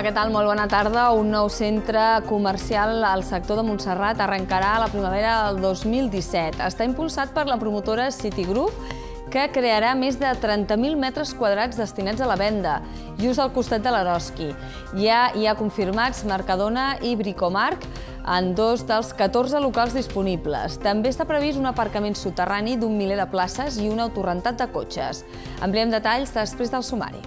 Hola, què tal? Molt bona tarda. Un nou centre comercial al sector de Montserrat arrencarà a la primavera del 2017. Està impulsat per la promotora Citigroup que crearà més de 30.000 metres quadrats destinats a la venda, just al costat de l'Eroski. Ja hi ha confirmats Mercadona i Bricomarc en dos dels 14 locals disponibles. També està previst un aparcament soterrani d'un miler de places i un autorrentat de cotxes. Ampliem detalls després del sumari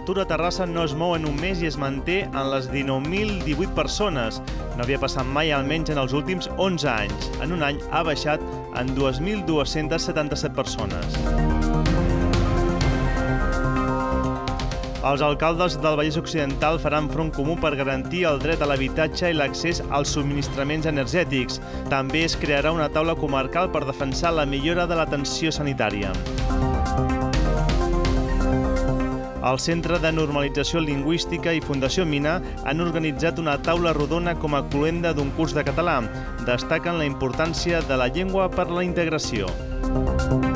l'atur a Terrassa no es mou en un mes i es manté en les 19.018 persones. No havia passat mai almenys en els últims 11 anys. En un any ha baixat en 2.277 persones. Els alcaldes del Vallès Occidental faran front comú per garantir el dret a l'habitatge i l'accés als subministraments energètics. També es crearà una taula comarcal per defensar la millora de l'atenció sanitària. El Centre de Normalització Lingüística i Fundació Mina han organitzat una taula rodona com a cluenda d'un curs de català. Destaquen la importància de la llengua per la integració. Música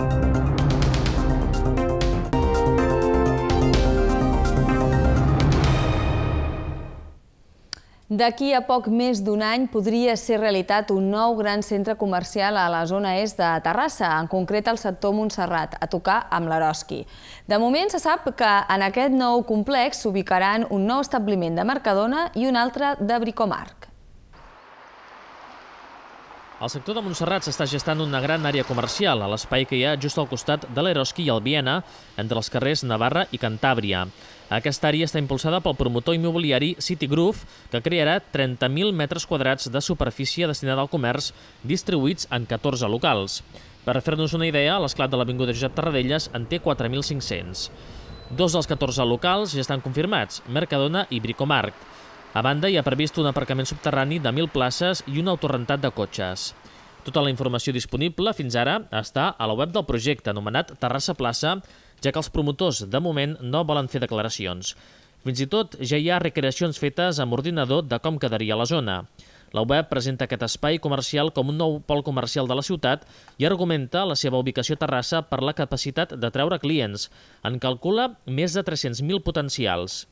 D'aquí a poc més d'un any podria ser realitat un nou gran centre comercial a la zona est de Terrassa, en concret al sector Montserrat, a tocar amb l'Eroski. De moment se sap que en aquest nou complex s'ubicaran un nou establiment de Mercadona i un altre de Bricomarc. Al sector de Montserrat s'està gestant una gran àrea comercial a l'espai que hi ha just al costat de l'Eroski i el Viena, entre els carrers Navarra i Cantàbria. Aquesta àrea està impulsada pel promotor immobiliari City Groove, que crearà 30.000 metres quadrats de superfície destinada al comerç, distribuïts en 14 locals. Per fer-nos una idea, l'esclat de l'Avinguda Josep Tarradellas en té 4.500. Dos dels 14 locals ja estan confirmats, Mercadona i Bricomarc. A banda, hi ha previst un aparcament subterrani de 1.000 places i un autorrentat de cotxes. Tota la informació disponible fins ara està a la web del projecte anomenat Terrassa Plaça, ja que els promotors, de moment, no volen fer declaracions. Fins i tot ja hi ha recreacions fetes amb ordinador de com quedaria la zona. La web presenta aquest espai comercial com un nou pol comercial de la ciutat i argumenta la seva ubicació a Terrassa per la capacitat de treure clients. En calcula més de 300.000 potencials.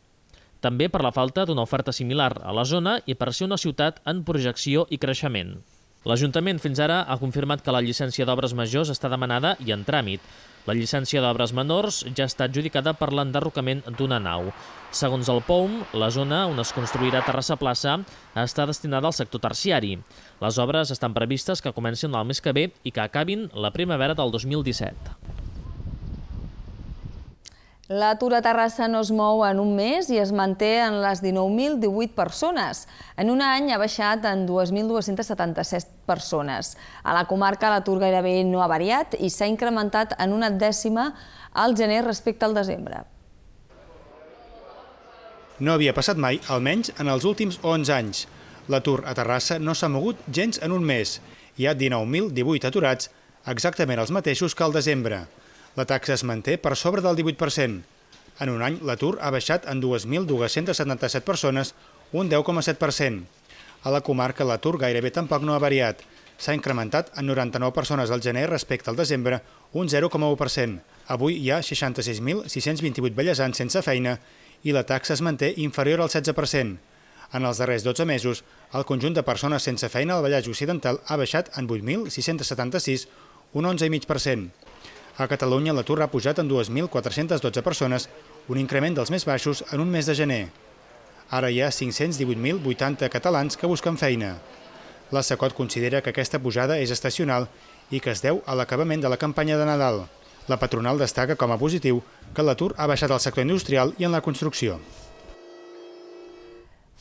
També per la falta d'una oferta similar a la zona i per ser una ciutat en projecció i creixement. L'Ajuntament fins ara ha confirmat que la llicència d'obres majors està demanada i en tràmit. La llicència d'obres menors ja està adjudicada per l'enderrocament d'una nau. Segons el POUM, la zona on es construirà Terrassa Plaça està destinada al sector terciari. Les obres estan previstes que comencin el mes que ve i que acabin la primavera del 2017. L'atur a Terrassa no es mou en un mes i es manté en les 19.018 persones. En un any ha baixat en 2.276 persones. A la comarca l'atur gairebé no ha variat i s'ha incrementat en una dècima al gener respecte al desembre. No havia passat mai, almenys en els últims 11 anys. L'atur a Terrassa no s'ha mogut gens en un mes. Hi ha 19.018 aturats, exactament els mateixos que al desembre. La taxa es manté per sobre del 18%. En un any, l'atur ha baixat en 2.277 persones, un 10,7%. A la comarca, l'atur gairebé tampoc no ha variat. S'ha incrementat en 99 persones al gener respecte al desembre, un 0,1%. Avui hi ha 66.628 bellesans sense feina i la taxa es manté inferior al 16%. En els darrers 12 mesos, el conjunt de persones sense feina al Vallès Occidental ha baixat en 8.676, un 11,5%. A Catalunya l'atur ha pujat en 2.412 persones, un increment dels més baixos en un mes de gener. Ara hi ha 518.080 catalans que busquen feina. La SACOT considera que aquesta pujada és estacional i que es deu a l'acabament de la campanya de Nadal. La patronal destaca com a positiu que l'atur ha baixat al sector industrial i en la construcció.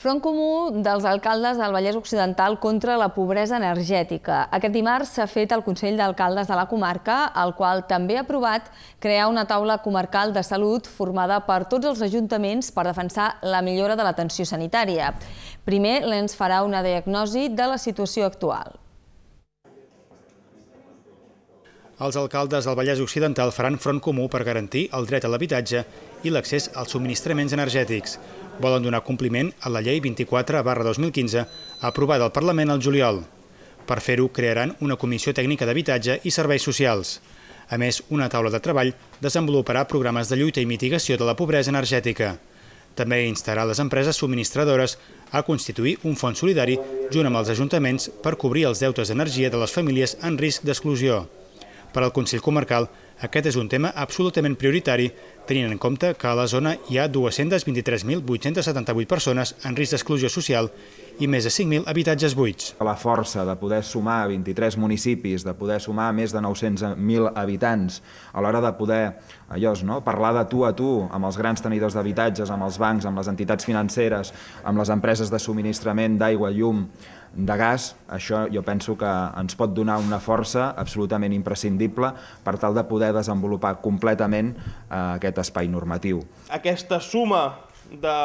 Front comú dels alcaldes del Vallès Occidental contra la pobresa energètica. Aquest dimarts s'ha fet el Consell d'Alcaldes de la comarca, el qual també ha aprovat crear una taula comarcal de salut formada per tots els ajuntaments per defensar la millora de l'atenció sanitària. Primer, l'ENS farà una diagnosi de la situació actual. Els alcaldes del Vallès Occidental faran front comú per garantir el dret a l'habitatge i l'accés als subministraments energètics. Volen donar compliment a la llei 24 barra 2015, aprovada al Parlament al juliol. Per fer-ho, crearan una comissió tècnica d'habitatge i serveis socials. A més, una taula de treball desenvoluparà programes de lluita i mitigació de la pobresa energètica. També instarà les empreses subministradores a constituir un fons solidari junt amb els ajuntaments per cobrir els deutes d'energia de les famílies en risc d'exclusió. Per al Consell Comarcal, aquest és un tema absolutament prioritari, tenint en compte que a la zona hi ha 223.878 persones en risc d'exclusió social i més de 5.000 habitatges buits. La força de poder sumar 23 municipis, de poder sumar més de 900.000 habitants, a l'hora de poder allò, no? parlar de tu a tu amb els grans tenidors d'habitatges, amb els bancs, amb les entitats financeres, amb les empreses de subministrament d'aigua, llum, de gas, això jo penso que ens pot donar una força absolutament imprescindible per tal de poder desenvolupar completament eh, aquest espai normatiu. Aquesta suma de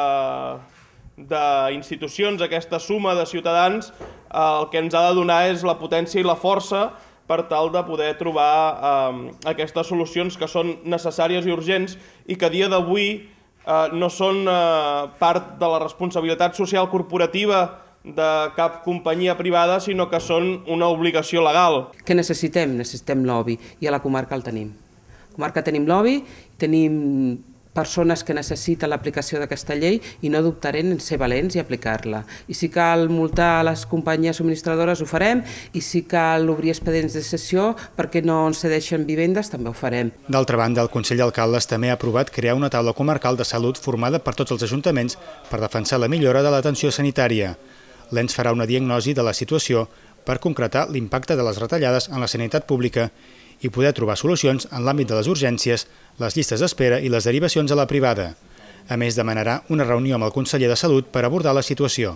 d'institucions, aquesta suma de ciutadans, eh, el que ens ha de donar és la potència i la força per tal de poder trobar eh, aquestes solucions que són necessàries i urgents i que a dia d'avui eh, no són eh, part de la responsabilitat social corporativa de cap companyia privada, sinó que són una obligació legal. Què necessitem? Necessitem lobby, i a la comarca el tenim. A la comarca tenim lobby, tenim persones que necessiten l'aplicació d'aquesta llei i no dubtarem en ser valents i aplicar-la. I si cal multar les companyies subministradores ho farem i si cal obrir expedients de sessió perquè no ens cedeixen vivendes també ho farem. D'altra banda, el Consell d'Alcaldes també ha aprovat crear una taula comarcal de salut formada per tots els ajuntaments per defensar la millora de l'atenció sanitària l'ENS farà una diagnosi de la situació per concretar l'impacte de les retallades en la sanitat pública i poder trobar solucions en l'àmbit de les urgències, les llistes d'espera i les derivacions a la privada. A més, demanarà una reunió amb el conseller de Salut per abordar la situació.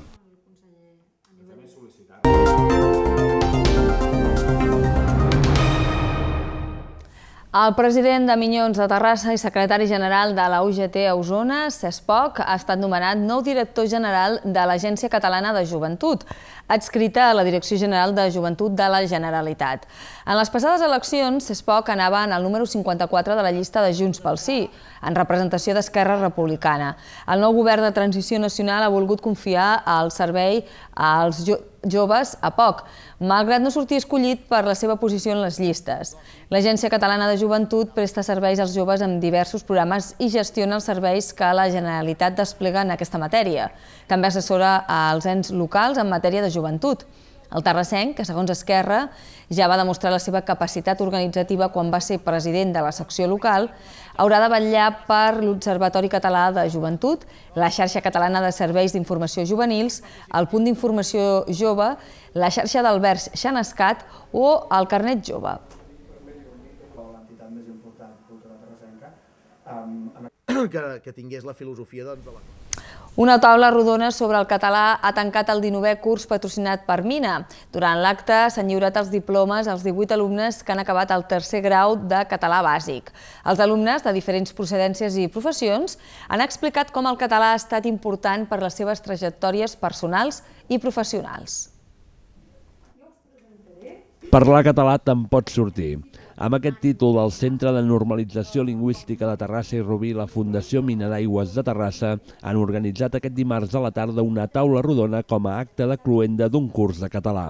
El president de Minyons de Terrassa i secretari general de la UGT a Osona, Cesc Poc, ha estat nomenat nou director general de l'Agència Catalana de Joventut adscrita a la Direcció General de Joventut de la Generalitat. En les passades eleccions, Cespoc anava en el número 54 de la llista de Junts pel Sí, en representació d'Esquerra Republicana. El nou govern de Transició Nacional ha volgut confiar el servei als joves a poc, malgrat no sortir escollit per la seva posició en les llistes. L'Agència Catalana de Joventut presta serveis als joves amb diversos programes i gestiona els serveis que la Generalitat desplega en aquesta matèria. També assessora als ens locals en matèria de joventut joventut. El Terrassenc, que segons Esquerra ja va demostrar la seva capacitat organitzativa quan va ser president de la secció local, haurà de vetllar per l'Observatori Català de Joventut, la xarxa catalana de serveis d'informació juvenils, el punt d'informació jove, la xarxa d'Alberts Xanescat o el carnet jove. Que, que tingués la filosofia doncs, de la... Una taula rodona sobre el català ha tancat el 19è curs patrocinat per Mina. Durant l'acte s'han lliurat els diplomes als 18 alumnes que han acabat el tercer grau de català bàsic. Els alumnes, de diferents procedències i professions, han explicat com el català ha estat important per les seves trajectòries personals i professionals. Parlar català te'n pot sortir. Amb aquest títol, el Centre de Normalització Lingüística de Terrassa i Rubí i la Fundació Mina d'Aigües de Terrassa han organitzat aquest dimarts a la tarda una taula rodona com a acte de cluenda d'un curs de català.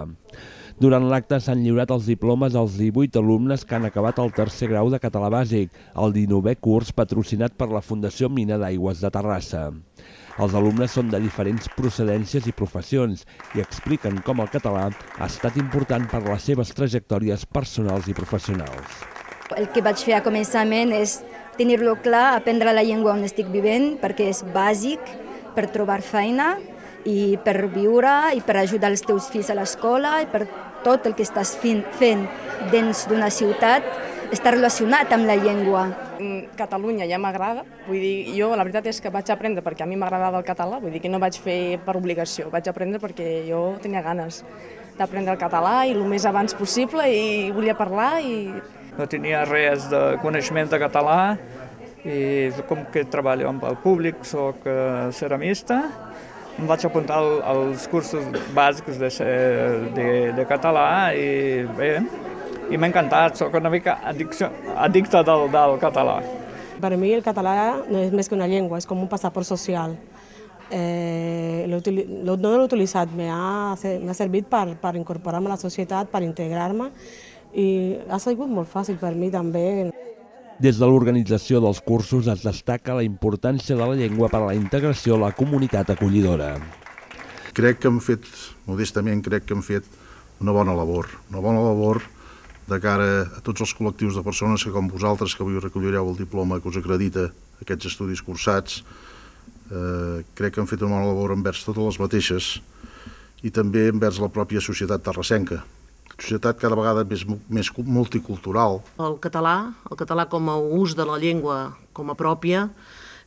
Durant l'acte s'han lliurat els diplomes als 18 alumnes que han acabat el tercer grau de català bàsic, el 19è curs patrocinat per la Fundació Mina d'Aigües de Terrassa. Els alumnes són de diferents procedències i professions i expliquen com el català ha estat important per a les seves trajectòries personals i professionals. El que vaig fer a començament és tenir-lo clar, aprendre la llengua on estic vivent, perquè és bàsic per trobar feina i per viure i per ajudar els teus fills a l'escola i per tot el que estàs fent dins d'una ciutat està relacionat amb la llengua. Mm, Catalunya ja m'agrada, vull dir, jo la veritat és que vaig aprendre perquè a mi m'agradava el català, vull dir que no vaig fer per obligació, vaig aprendre perquè jo tenia ganes d'aprendre el català i el més abans possible i volia parlar i... No tenia res de coneixement de català i com que treballo amb el públic, sóc eh, ceramista, em vaig apuntar als cursos bàsics de, de, de català i bé, i m'ha encantat, sóc una mica addicte del, del català. Per mi el català no és més que una llengua, és com un passaport social. Eh, no l'he utilitzat, m'ha servit per, per incorporar-me a la societat, per integrar-me i ha sigut molt fàcil per mi també. Des de l'organització dels cursos es destaca la importància de la llengua per a la integració a la comunitat acollidora. Crec que hem fet, modestament crec que hem fet una bona labor, una bona labor de cara a tots els col·lectius de persones que, com vosaltres, que avui recollireu el diploma que us acredita aquests estudis cursats, eh, crec que han fet una labor envers totes les mateixes i també envers la pròpia societat terrassenca, societat cada vegada més, més multicultural. El català, el català com a ús de la llengua com a pròpia,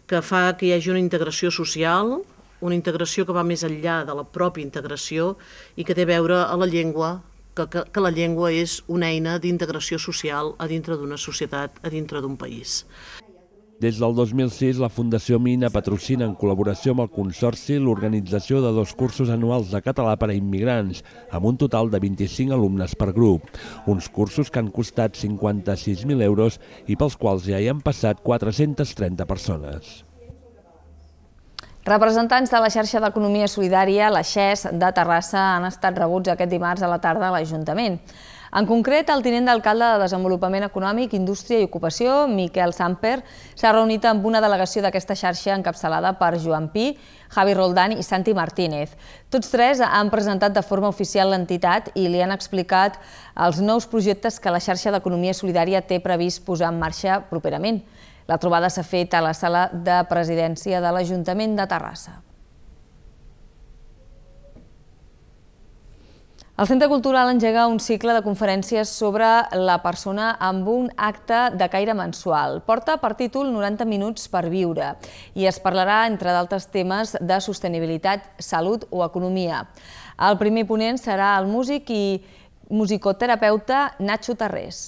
que fa que hi hagi una integració social, una integració que va més enllà de la pròpia integració i que té a veure a la llengua, que, que, que la llengua és una eina d'integració social a dintre d'una societat, a dintre d'un país. Des del 2006, la Fundació Mina patrocina en col·laboració amb el Consorci l'organització de dos cursos anuals de català per a immigrants, amb un total de 25 alumnes per grup. Uns cursos que han costat 56.000 euros i pels quals ja hi han passat 430 persones. Representants de la xarxa d'economia solidària, la XES, de Terrassa, han estat rebuts aquest dimarts a la tarda a l'Ajuntament. En concret, el tinent d'alcalde de Desenvolupament Econòmic, Indústria i Ocupació, Miquel Samper, s'ha reunit amb una delegació d'aquesta xarxa encapçalada per Joan Pi, Javi Roldán i Santi Martínez. Tots tres han presentat de forma oficial l'entitat i li han explicat els nous projectes que la xarxa d'economia solidària té previst posar en marxa properament. La trobada s'ha fet a la sala de presidència de l'Ajuntament de Terrassa. El Centre Cultural engega un cicle de conferències sobre la persona amb un acte de caire mensual. Porta per títol 90 minuts per viure i es parlarà, entre d'altres temes, de sostenibilitat, salut o economia. El primer ponent serà el músic i musicoterapeuta Nacho Tarrés.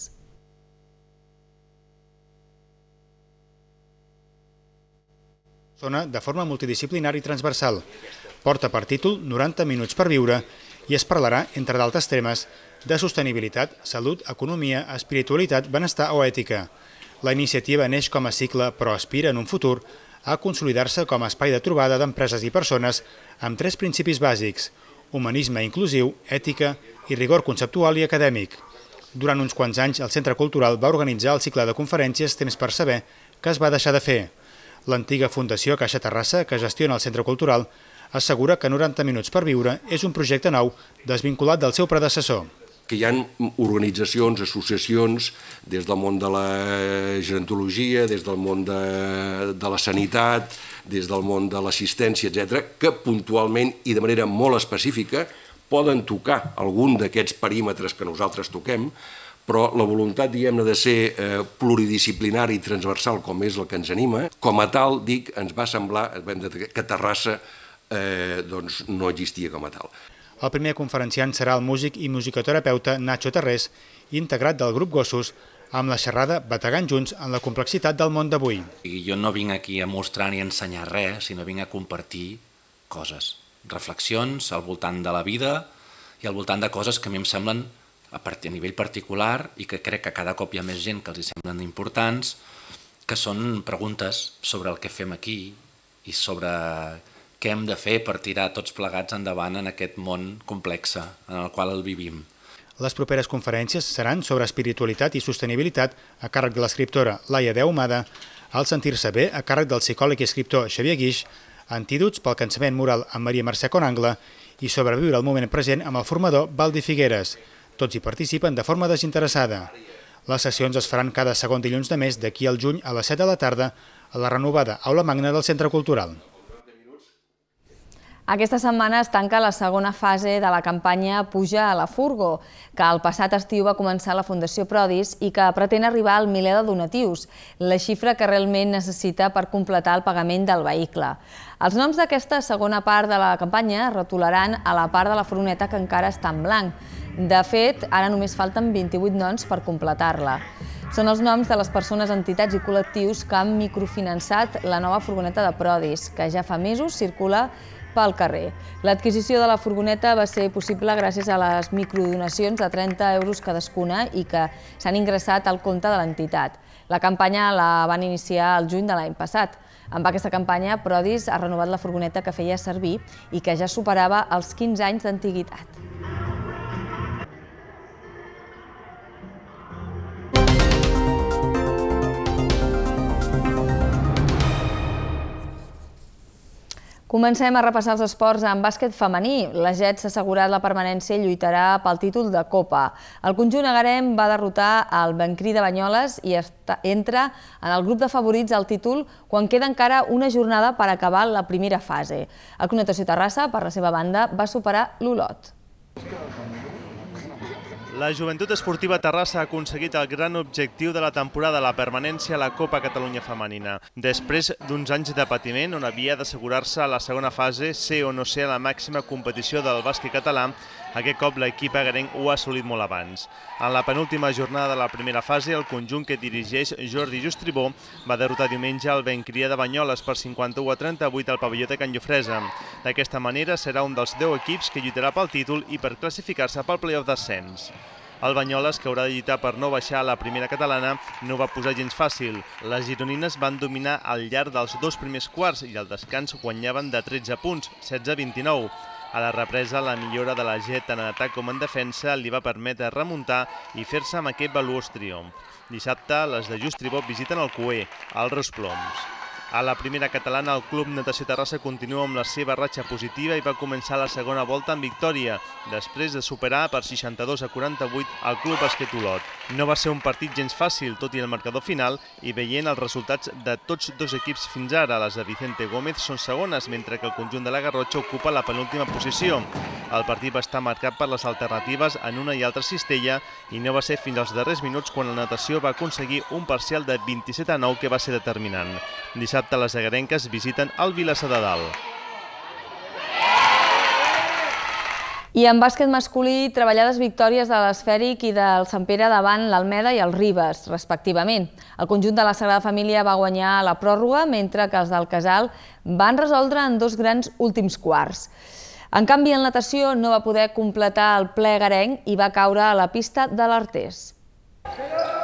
zona de forma multidisciplinari i transversal. Porta per títol 90 minuts per viure i es parlarà, entre d'altres temes, de sostenibilitat, salut, economia, espiritualitat, benestar o ètica. La iniciativa neix com a cicle, però aspira en un futur a consolidar-se com a espai de trobada d'empreses i persones amb tres principis bàsics, humanisme inclusiu, ètica i rigor conceptual i acadèmic. Durant uns quants anys, el Centre Cultural va organitzar el cicle de conferències Temps per Saber, que es va deixar de fer. L'antiga Fundació Caixa Terrassa, que gestiona el centre cultural, assegura que 90 minuts per viure és un projecte nou desvinculat del seu predecessor que hi ha organitzacions, associacions, des del món de la gerontologia, des del món de, de la sanitat, des del món de l'assistència, etc., que puntualment i de manera molt específica poden tocar algun d'aquests perímetres que nosaltres toquem, però la voluntat, diguem-ne, de ser eh, pluridisciplinari i transversal, com és el que ens anima, com a tal, dic, ens va semblar que Terrassa eh, doncs no existia com a tal. El primer conferenciant serà el músic i musicoterapeuta Nacho Terrés, integrat del grup Gossos, amb la xerrada Bategant Junts en la complexitat del món d'avui. I jo no vinc aquí a mostrar ni a ensenyar res, sinó vinc a compartir coses, reflexions al voltant de la vida i al voltant de coses que a mi em semblen a, partir, a nivell particular i que crec que cada cop hi ha més gent que els hi semblen importants, que són preguntes sobre el que fem aquí i sobre què hem de fer per tirar tots plegats endavant en aquest món complex en el qual el vivim. Les properes conferències seran sobre espiritualitat i sostenibilitat a càrrec de l'escriptora Laia Deumada, al sentir-se bé a càrrec del psicòleg i escriptor Xavier Guix, antídots pel cansament moral amb Maria Mercè Conangla i sobreviure al moment present amb el formador Valdi Figueres, tots hi participen de forma desinteressada. Les sessions es faran cada segon dilluns de mes d'aquí al juny a les 7 de la tarda a la renovada Aula Magna del Centre Cultural. Aquesta setmana es tanca la segona fase de la campanya Puja a la Furgo, que el passat estiu va començar la Fundació Prodis i que pretén arribar al miler de donatius, la xifra que realment necessita per completar el pagament del vehicle. Els noms d'aquesta segona part de la campanya retolaran a la part de la furoneta que encara està en blanc. De fet, ara només falten 28 noms per completar-la. Són els noms de les persones, entitats i col·lectius que han microfinançat la nova furgoneta de Prodis, que ja fa mesos circula pel carrer. L'adquisició de la furgoneta va ser possible gràcies a les microdonacions de 30 euros cadascuna i que s'han ingressat al compte de l'entitat. La campanya la van iniciar el juny de l'any passat. Amb aquesta campanya, Prodis ha renovat la furgoneta que feia servir i que ja superava els 15 anys d'antiguitat. Comencem a repassar els esports en bàsquet femení. La Jet s'ha assegurat la permanència i lluitarà pel títol de Copa. El conjunt agarem va derrotar el Bancri de Banyoles i entra en el grup de favorits al títol quan queda encara una jornada per acabar la primera fase. El Connotació Terrassa, per la seva banda, va superar l'Olot. La Joventut Esportiva Terrassa ha aconseguit el gran objectiu de la temporada, la permanència a la Copa Catalunya Femenina. Després d'uns anys de patiment, on havia d'assegurar-se a la segona fase ser o no ser a la màxima competició del bàsquet català, aquest cop l'equip agarenc ho ha assolit molt abans. En la penúltima jornada de la primera fase, el conjunt que dirigeix Jordi Justribó va derrotar diumenge el Bencrià de Banyoles per 51 a 38 al pavelló de Can Llofresa. D'aquesta manera serà un dels 10 equips que lluitarà pel títol i per classificar-se pel playoff d'ascens. El Banyoles, que haurà de lluitar per no baixar a la primera catalana, no va posar gens fàcil. Les gironines van dominar al llarg dels dos primers quarts i al descans guanyaven de 13 punts, 16-29. A la represa, la millora de la Jet en atac com en defensa li va permetre remuntar i fer-se amb aquest valuós triomf. Dissabte, les de Just Tribó visiten el Cué, els Rosploms. A la primera catalana, el Club Natació Terrassa continua amb la seva ratxa positiva i va començar la segona volta amb victòria, després de superar per 62 a 48 al Club Esquet Olot. No va ser un partit gens fàcil, tot i el marcador final, i veient els resultats de tots dos equips fins ara, les de Vicente Gómez són segones, mentre que el conjunt de la Garrotxa ocupa la penúltima posició. El partit va estar marcat per les alternatives en una i altra cistella i no va ser fins als darrers minuts quan la natació va aconseguir un parcial de 27 a 9 que va ser determinant. Dissabte dissabte les agarenques visiten el Vilassar de Dalt. I en bàsquet masculí, treballades victòries de l'Esfèric i del Sant Pere davant l'Almeda i el Ribes, respectivament. El conjunt de la Sagrada Família va guanyar la pròrroga, mentre que els del Casal van resoldre en dos grans últims quarts. En canvi, en natació no va poder completar el ple garenc i va caure a la pista de l'Artés. Sí.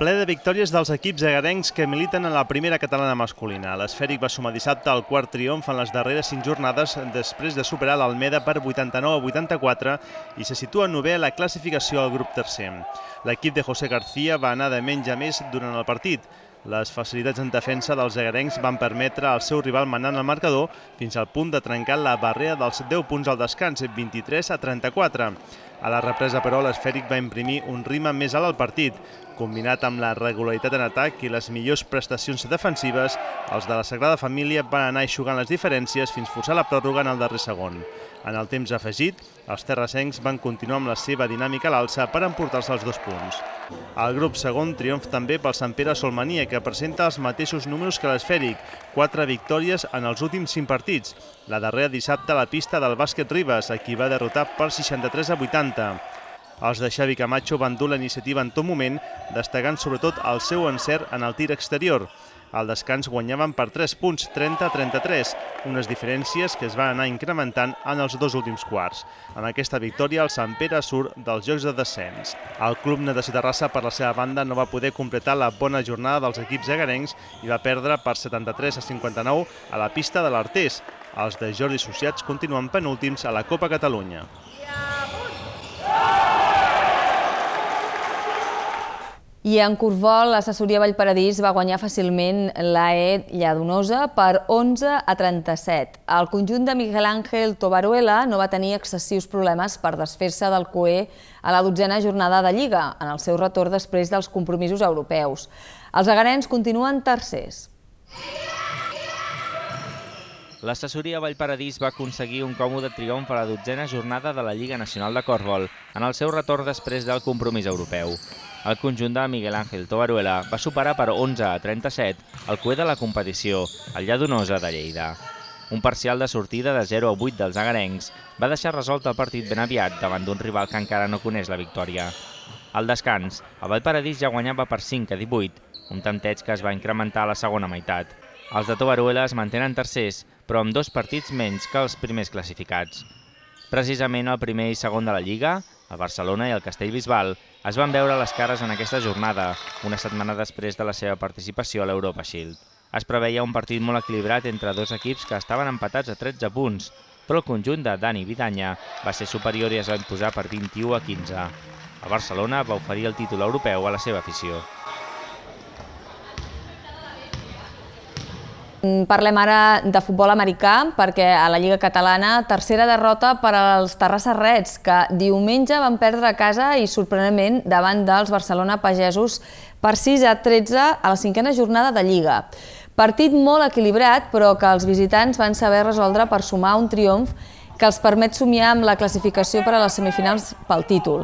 Ple de victòries dels equips agadencs que militen en la primera catalana masculina. L'Esfèric va sumar dissabte el quart triomf en les darreres cinc jornades després de superar l'Almeda per 89 a 84 i se situa en novè a la classificació al grup tercer. L'equip de José García va anar de menys a més durant el partit. Les facilitats en defensa dels egarencs van permetre al seu rival manant el marcador fins al punt de trencar la barrera dels 10 punts al descans, 23 a 34. A la represa, però, l'esfèric va imprimir un ritme més alt al partit. Combinat amb la regularitat en atac i les millors prestacions defensives, els de la Sagrada Família van anar aixugant les diferències fins forçar la pròrroga en el darrer segon. En el temps afegit, els terrassencs van continuar amb la seva dinàmica a l'alça per emportar-se els dos punts. El grup segon triomf també pel Sant Pere Solmania, que presenta els mateixos números que l'esfèric, quatre victòries en els últims cinc partits, la darrera dissabte a la pista del bàsquet Ribas, a qui va derrotar per 63 a 80. Els de Xavi Camacho van dur la iniciativa en tot moment, destacant sobretot el seu encert en el tir exterior. Al descans guanyaven per 3 punts, 30-33, unes diferències que es van anar incrementant en els dos últims quarts. En aquesta victòria, el Sant Pere surt dels Jocs de Descens. El club net de Citarrassa, per la seva banda, no va poder completar la bona jornada dels equips agarencs i va perdre per 73 a 59 a la pista de l'Artés. Els de Jordi Sociats continuen penúltims a la Copa Catalunya. Yeah! I en Corbol, l'assessoria Vallparadís va guanyar fàcilment l'AE Lladonosa per 11 a 37. El conjunt de Miguel Ángel Tobaruela no va tenir excessius problemes per desfer-se del COE a la dotzena jornada de Lliga, en el seu retorn després dels compromisos europeus. Els agarens continuen tercers. L'assessoria Vallparadís va aconseguir un còmode triomf a la dotzena jornada de la Lliga Nacional de Corbol, en el seu retorn després del compromís europeu. El conjunt de Miguel Ángel Tovaruela va superar per 11 a 37 el cué de la competició, el Lladonosa de Lleida. Un parcial de sortida de 0 a 8 dels agarencs va deixar resolt el partit ben aviat davant d'un rival que encara no coneix la victòria. Al descans, el Valparadís ja guanyava per 5 a 18, un tanteig que es va incrementar a la segona meitat. Els de Tovaruela es mantenen tercers, però amb dos partits menys que els primers classificats. Precisament el primer i segon de la Lliga, el Barcelona i el Castellbisbal es van veure les cares en aquesta jornada, una setmana després de la seva participació a l'Europa Shield. Es preveia un partit molt equilibrat entre dos equips que estaven empatats a 13 punts, però el conjunt de Dani Vidanya va ser superior i es va imposar per 21 a 15. El Barcelona va oferir el títol europeu a la seva afició. Mm, parlem ara de futbol americà perquè a la Lliga Catalana tercera derrota per als Terrassa Reds que diumenge van perdre a casa i sorprenentment davant dels Barcelona Pagesos per 6 a 13 a la cinquena jornada de Lliga. Partit molt equilibrat però que els visitants van saber resoldre per sumar un triomf que els permet somiar amb la classificació per a les semifinals pel títol.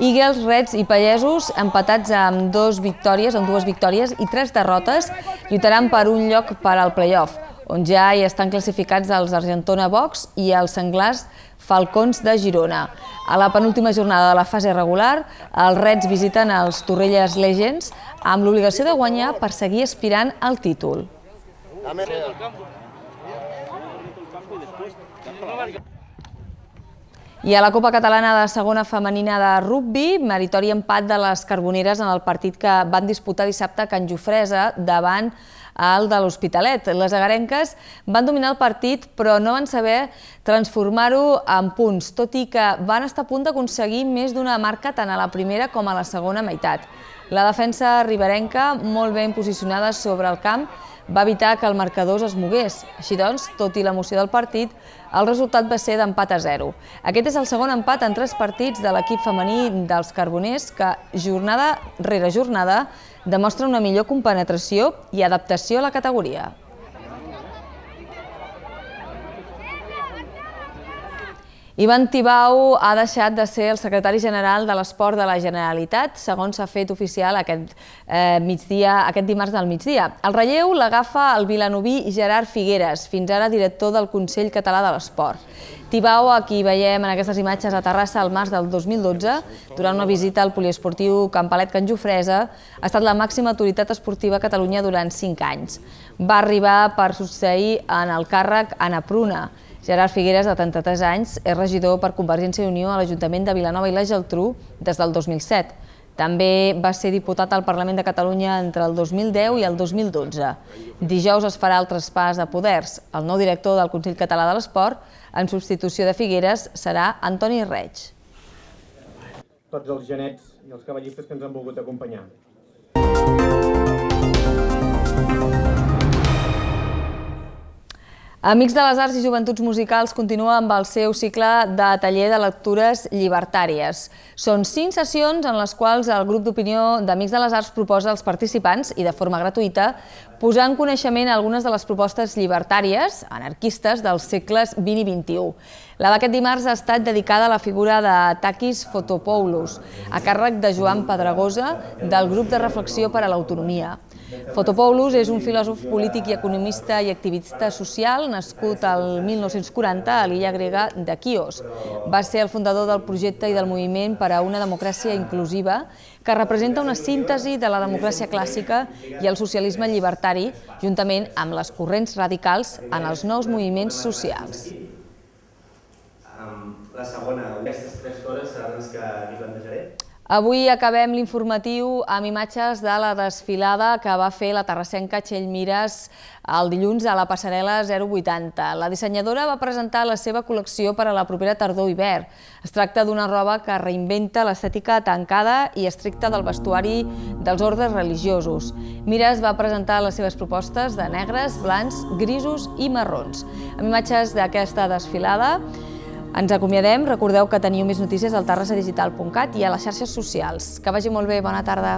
Eagles, Reds i Pallesos, empatats amb dues victòries, amb dues victòries i tres derrotes, lluitaran per un lloc per al playoff, on ja hi estan classificats els Argentona Box i els senglars Falcons de Girona. A la penúltima jornada de la fase regular, els Reds visiten els Torrelles Legends amb l'obligació de guanyar per seguir aspirant al títol. Dame. I a la Copa Catalana de segona femenina de rugby, meritori empat de les Carboneres en el partit que van disputar dissabte a Can Jofresa davant el de l'Hospitalet. Les agarenques van dominar el partit però no van saber transformar-ho en punts, tot i que van estar a punt d'aconseguir més d'una marca tant a la primera com a la segona meitat. La defensa riberenca, molt ben posicionada sobre el camp, va evitar que el marcador es mogués. Així doncs, tot i l'emoció del partit, el resultat va ser d'empat a 0. Aquest és el segon empat en tres partits de l'equip femení dels Carboners que, jornada rere jornada, demostra una millor compenetració i adaptació a la categoria. Ivan Tibau ha deixat de ser el secretari general de l'Esport de la Generalitat, segons s'ha fet oficial aquest, eh, migdia, aquest dimarts del migdia. El relleu l'agafa el vilanoví Gerard Figueres, fins ara director del Consell Català de l'Esport. Tibau, a qui veiem en aquestes imatges a Terrassa el març del 2012, durant una visita al poliesportiu Campalet Can Jofresa, ha estat la màxima autoritat esportiva a Catalunya durant 5 anys. Va arribar per succeir en el càrrec Anna Pruna, Gerard Figueres, de 33 anys, és regidor per Convergència i Unió a l'Ajuntament de Vilanova i la Geltrú des del 2007. També va ser diputat al Parlament de Catalunya entre el 2010 i el 2012. Dijous es farà el traspàs de poders. El nou director del Consell Català de l'Esport, en substitució de Figueres, serà Antoni Reig. Tots els genets i els cavallistes que ens han volgut acompanyar. Amics de les Arts i Joventuts Musicals continua amb el seu cicle de taller de lectures llibertàries. Són cinc sessions en les quals el grup d'opinió d'Amics de les Arts proposa als participants, i de forma gratuïta, posar en coneixement algunes de les propostes llibertàries, anarquistes, dels segles XX i XXI. La d'aquest dimarts ha estat dedicada a la figura de Takis Fotopoulos, a càrrec de Joan Pedregosa, del grup de reflexió per a l'autonomia. Fotopoulos és un filòsof polític i economista i activista social nascut al 1940 a l'illa grega de Quios. Va ser el fundador del projecte i del moviment per a una democràcia inclusiva que representa una síntesi de la democràcia clàssica i el socialisme llibertari, juntament amb les corrents radicals en els nous moviments socials. La segona, aquestes tres coses seran les que li plantejaré. Avui acabem l'informatiu amb imatges de la desfilada que va fer la terrassenca Txell Mires el dilluns a la passarel·la 080. La dissenyadora va presentar la seva col·lecció per a la propera tardor-hivern. Es tracta d'una roba que reinventa l'estètica tancada i estricta del vestuari dels ordres religiosos. Mires va presentar les seves propostes de negres, blancs, grisos i marrons. Amb imatges d'aquesta desfilada ens acomiadem. Recordeu que teniu més notícies al terrassadigital.cat i a les xarxes socials. Que vagi molt bé. Bona tarda.